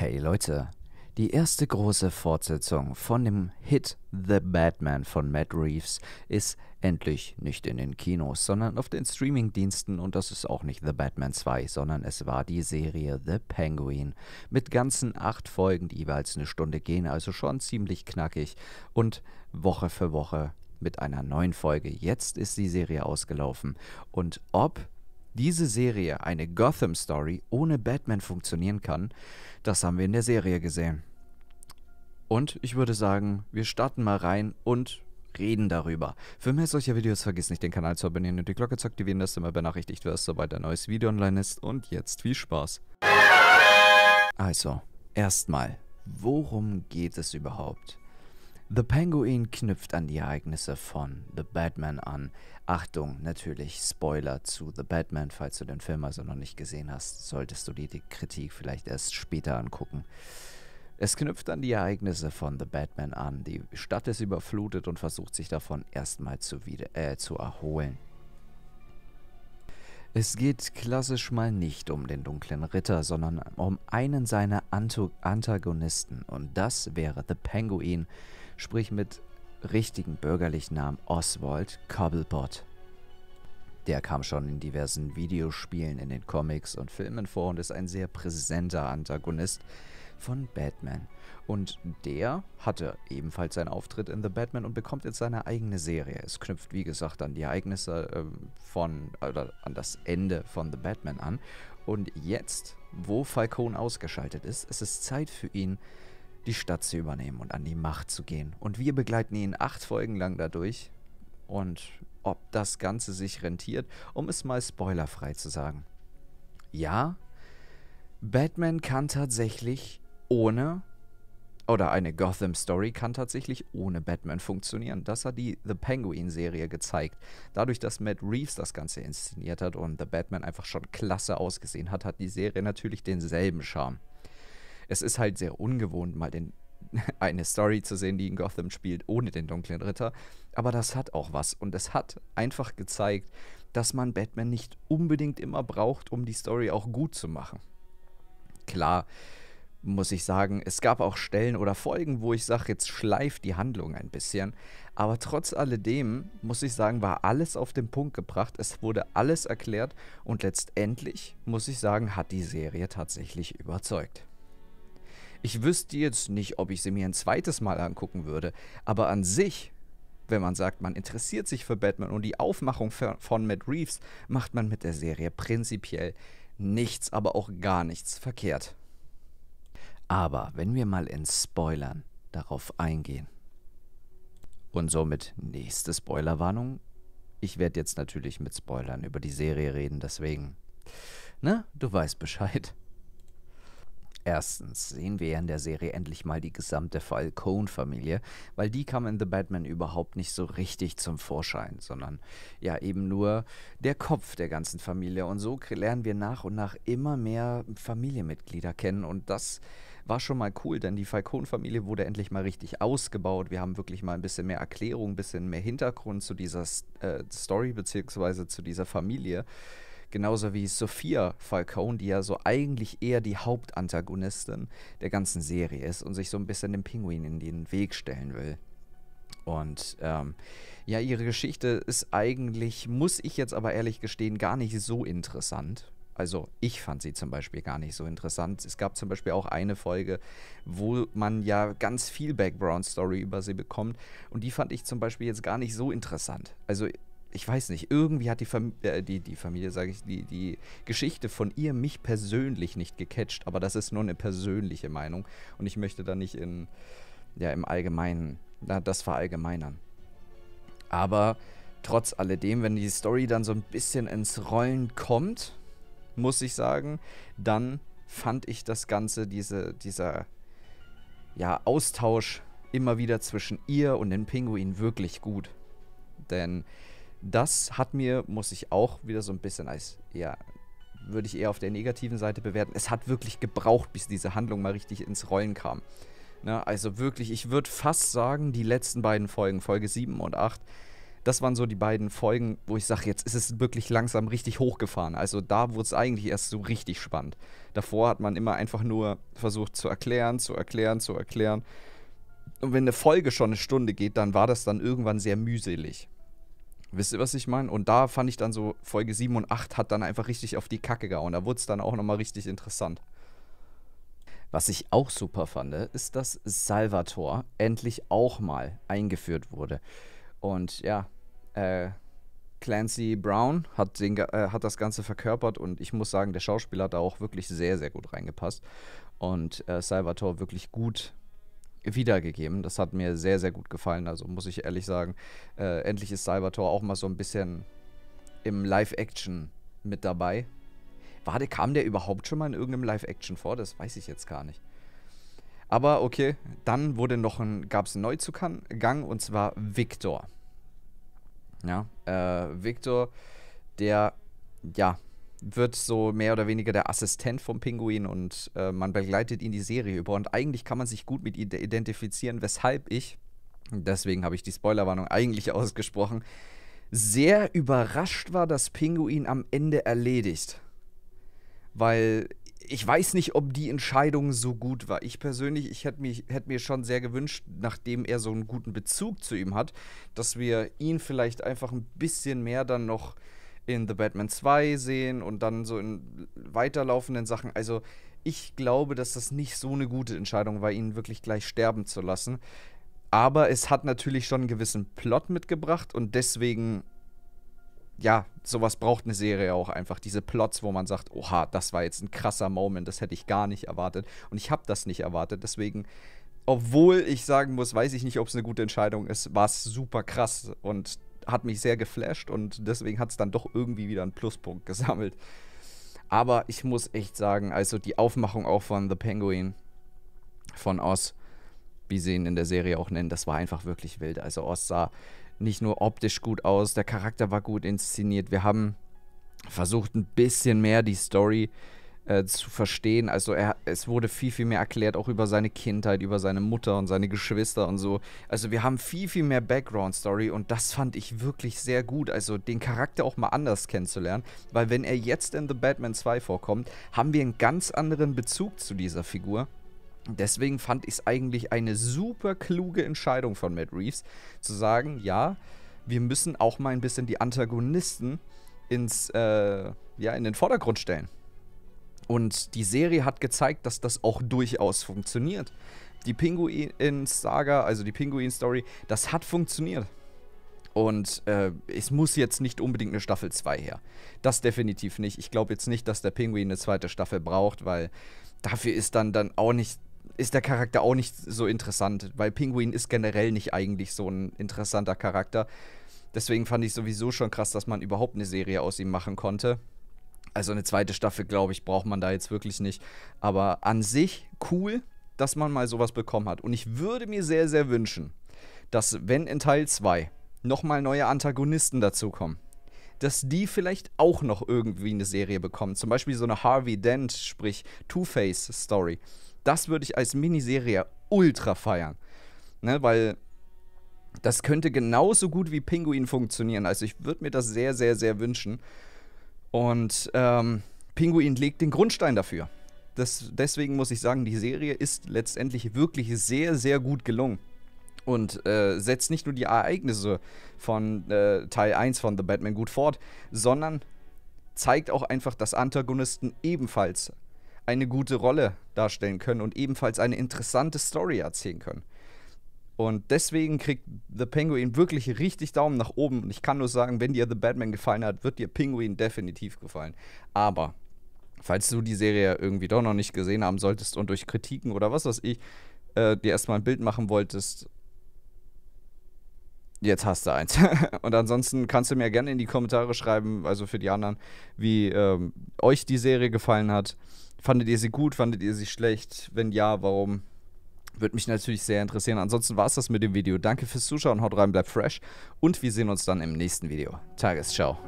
Hey Leute, die erste große Fortsetzung von dem Hit The Batman von Matt Reeves ist endlich nicht in den Kinos, sondern auf den Streamingdiensten und das ist auch nicht The Batman 2, sondern es war die Serie The Penguin mit ganzen acht Folgen, die jeweils eine Stunde gehen, also schon ziemlich knackig und Woche für Woche mit einer neuen Folge. Jetzt ist die Serie ausgelaufen und ob diese Serie, eine Gotham Story, ohne Batman funktionieren kann, das haben wir in der Serie gesehen. Und ich würde sagen, wir starten mal rein und reden darüber. Für mehr solcher Videos vergiss nicht, den Kanal zu abonnieren und die Glocke zu aktivieren, dass du immer benachrichtigt wirst, sobald ein neues Video online ist. Und jetzt viel Spaß. Also, erstmal, worum geht es überhaupt? The Penguin knüpft an die Ereignisse von The Batman an. Achtung, natürlich Spoiler zu The Batman, falls du den Film also noch nicht gesehen hast, solltest du dir die Kritik vielleicht erst später angucken. Es knüpft an die Ereignisse von The Batman an. Die Stadt ist überflutet und versucht sich davon erstmal zu, wieder, äh, zu erholen. Es geht klassisch mal nicht um den dunklen Ritter, sondern um einen seiner Anto Antagonisten und das wäre The Penguin, sprich mit richtigen bürgerlichen Namen Oswald Cobblepot. Der kam schon in diversen Videospielen, in den Comics und Filmen vor und ist ein sehr präsenter Antagonist, von Batman. Und der hatte ebenfalls seinen Auftritt in The Batman und bekommt jetzt seine eigene Serie. Es knüpft, wie gesagt, an die Ereignisse äh, von, oder an das Ende von The Batman an. Und jetzt, wo Falcone ausgeschaltet ist, ist es Zeit für ihn, die Stadt zu übernehmen und an die Macht zu gehen. Und wir begleiten ihn acht Folgen lang dadurch. Und ob das Ganze sich rentiert, um es mal spoilerfrei zu sagen. Ja, Batman kann tatsächlich ohne oder eine Gotham Story kann tatsächlich ohne Batman funktionieren. Das hat die The Penguin-Serie gezeigt. Dadurch, dass Matt Reeves das Ganze inszeniert hat und The Batman einfach schon klasse ausgesehen hat, hat die Serie natürlich denselben Charme. Es ist halt sehr ungewohnt, mal den, eine Story zu sehen, die in Gotham spielt, ohne den dunklen Ritter. Aber das hat auch was. Und es hat einfach gezeigt, dass man Batman nicht unbedingt immer braucht, um die Story auch gut zu machen. Klar, muss ich sagen, es gab auch Stellen oder Folgen, wo ich sage, jetzt schleift die Handlung ein bisschen. Aber trotz alledem, muss ich sagen, war alles auf den Punkt gebracht. Es wurde alles erklärt und letztendlich, muss ich sagen, hat die Serie tatsächlich überzeugt. Ich wüsste jetzt nicht, ob ich sie mir ein zweites Mal angucken würde, aber an sich, wenn man sagt, man interessiert sich für Batman und die Aufmachung von Matt Reeves, macht man mit der Serie prinzipiell nichts, aber auch gar nichts verkehrt. Aber wenn wir mal in Spoilern darauf eingehen. Und somit nächste Spoilerwarnung. Ich werde jetzt natürlich mit Spoilern über die Serie reden, deswegen. Ne, du weißt Bescheid. Erstens sehen wir in der Serie endlich mal die gesamte Falcone-Familie, weil die kam in The Batman überhaupt nicht so richtig zum Vorschein, sondern ja eben nur der Kopf der ganzen Familie. Und so lernen wir nach und nach immer mehr Familienmitglieder kennen und das war schon mal cool, denn die Falcon-Familie wurde endlich mal richtig ausgebaut. Wir haben wirklich mal ein bisschen mehr Erklärung, ein bisschen mehr Hintergrund zu dieser äh, Story bzw. zu dieser Familie. Genauso wie Sophia Falcone, die ja so eigentlich eher die Hauptantagonistin der ganzen Serie ist und sich so ein bisschen dem Pinguin in den Weg stellen will. Und ähm, ja, ihre Geschichte ist eigentlich, muss ich jetzt aber ehrlich gestehen, gar nicht so interessant, also ich fand sie zum Beispiel gar nicht so interessant. Es gab zum Beispiel auch eine Folge, wo man ja ganz viel Background-Story über sie bekommt. Und die fand ich zum Beispiel jetzt gar nicht so interessant. Also ich weiß nicht, irgendwie hat die, Fam äh, die, die Familie, sage ich, die, die Geschichte von ihr mich persönlich nicht gecatcht. Aber das ist nur eine persönliche Meinung. Und ich möchte da nicht in, ja, im Allgemeinen, na, das verallgemeinern. Aber trotz alledem, wenn die Story dann so ein bisschen ins Rollen kommt, muss ich sagen, dann fand ich das Ganze, diese, dieser ja, Austausch immer wieder zwischen ihr und den Pinguin wirklich gut. Denn das hat mir, muss ich auch wieder so ein bisschen als, ja, würde ich eher auf der negativen Seite bewerten. Es hat wirklich gebraucht, bis diese Handlung mal richtig ins Rollen kam. Ne? Also wirklich, ich würde fast sagen, die letzten beiden Folgen, Folge 7 und 8, das waren so die beiden Folgen, wo ich sage, jetzt ist es wirklich langsam richtig hochgefahren. Also da wurde es eigentlich erst so richtig spannend. Davor hat man immer einfach nur versucht zu erklären, zu erklären, zu erklären. Und wenn eine Folge schon eine Stunde geht, dann war das dann irgendwann sehr mühselig. Wisst ihr, was ich meine? Und da fand ich dann so, Folge 7 und 8 hat dann einfach richtig auf die Kacke gehauen. Da wurde es dann auch nochmal richtig interessant. Was ich auch super fand, ist, dass Salvator endlich auch mal eingeführt wurde. Und ja, äh, Clancy Brown hat, den, äh, hat das Ganze verkörpert und ich muss sagen, der Schauspieler hat da auch wirklich sehr, sehr gut reingepasst und äh, Salvatore wirklich gut wiedergegeben. Das hat mir sehr, sehr gut gefallen. Also muss ich ehrlich sagen, äh, endlich ist Salvatore auch mal so ein bisschen im Live-Action mit dabei. Warte, kam der überhaupt schon mal in irgendeinem Live-Action vor? Das weiß ich jetzt gar nicht. Aber okay, dann wurde noch ein, gab es einen Neuzugang und zwar Victor. Ja, äh, Victor, der, ja, wird so mehr oder weniger der Assistent vom Pinguin und äh, man begleitet ihn die Serie über. Und eigentlich kann man sich gut mit ihm identifizieren, weshalb ich, deswegen habe ich die Spoilerwarnung eigentlich ausgesprochen, sehr überrascht war, dass Pinguin am Ende erledigt. Weil ich weiß nicht, ob die Entscheidung so gut war. Ich persönlich, ich hätte hätt mir schon sehr gewünscht, nachdem er so einen guten Bezug zu ihm hat, dass wir ihn vielleicht einfach ein bisschen mehr dann noch in The Batman 2 sehen und dann so in weiterlaufenden Sachen. Also ich glaube, dass das nicht so eine gute Entscheidung war, ihn wirklich gleich sterben zu lassen. Aber es hat natürlich schon einen gewissen Plot mitgebracht und deswegen ja, sowas braucht eine Serie auch einfach. Diese Plots, wo man sagt, oha, das war jetzt ein krasser Moment, das hätte ich gar nicht erwartet. Und ich habe das nicht erwartet. Deswegen, obwohl ich sagen muss, weiß ich nicht, ob es eine gute Entscheidung ist, war es super krass und hat mich sehr geflasht und deswegen hat es dann doch irgendwie wieder einen Pluspunkt gesammelt. Aber ich muss echt sagen, also die Aufmachung auch von The Penguin von Oz wie sie ihn in der Serie auch nennen, das war einfach wirklich wild. Also Oz sah nicht nur optisch gut aus, der Charakter war gut inszeniert. Wir haben versucht, ein bisschen mehr die Story äh, zu verstehen. Also er, es wurde viel, viel mehr erklärt, auch über seine Kindheit, über seine Mutter und seine Geschwister und so. Also wir haben viel, viel mehr Background-Story und das fand ich wirklich sehr gut. Also den Charakter auch mal anders kennenzulernen, weil wenn er jetzt in The Batman 2 vorkommt, haben wir einen ganz anderen Bezug zu dieser Figur Deswegen fand ich es eigentlich eine super kluge Entscheidung von Matt Reeves, zu sagen, ja, wir müssen auch mal ein bisschen die Antagonisten ins, äh, ja, in den Vordergrund stellen. Und die Serie hat gezeigt, dass das auch durchaus funktioniert. Die Pinguin-Saga, also die Pinguin-Story, das hat funktioniert. Und äh, es muss jetzt nicht unbedingt eine Staffel 2 her. Das definitiv nicht. Ich glaube jetzt nicht, dass der Pinguin eine zweite Staffel braucht, weil dafür ist dann, dann auch nicht ist der Charakter auch nicht so interessant, weil Pinguin ist generell nicht eigentlich so ein interessanter Charakter. Deswegen fand ich sowieso schon krass, dass man überhaupt eine Serie aus ihm machen konnte. Also eine zweite Staffel, glaube ich, braucht man da jetzt wirklich nicht. Aber an sich cool, dass man mal sowas bekommen hat. Und ich würde mir sehr, sehr wünschen, dass wenn in Teil 2 nochmal neue Antagonisten dazukommen, dass die vielleicht auch noch irgendwie eine Serie bekommen. Zum Beispiel so eine Harvey Dent, sprich Two-Face-Story. Das würde ich als Miniserie ultra feiern. Ne, weil das könnte genauso gut wie Pinguin funktionieren. Also ich würde mir das sehr, sehr, sehr wünschen. Und ähm, Pinguin legt den Grundstein dafür. Das, deswegen muss ich sagen, die Serie ist letztendlich wirklich sehr, sehr gut gelungen. Und äh, setzt nicht nur die Ereignisse von äh, Teil 1 von The Batman gut fort, sondern zeigt auch einfach, dass Antagonisten ebenfalls eine gute Rolle darstellen können und ebenfalls eine interessante Story erzählen können. Und deswegen kriegt The Penguin wirklich richtig Daumen nach oben. Und ich kann nur sagen, wenn dir The Batman gefallen hat, wird dir Penguin definitiv gefallen. Aber falls du die Serie irgendwie doch noch nicht gesehen haben solltest und durch Kritiken oder was weiß ich äh, dir erstmal ein Bild machen wolltest, Jetzt hast du eins. und ansonsten kannst du mir gerne in die Kommentare schreiben, also für die anderen, wie ähm, euch die Serie gefallen hat. Fandet ihr sie gut? Fandet ihr sie schlecht? Wenn ja, warum? Würde mich natürlich sehr interessieren. Ansonsten war es das mit dem Video. Danke fürs Zuschauen, haut rein, bleibt fresh und wir sehen uns dann im nächsten Video. Tagesschau.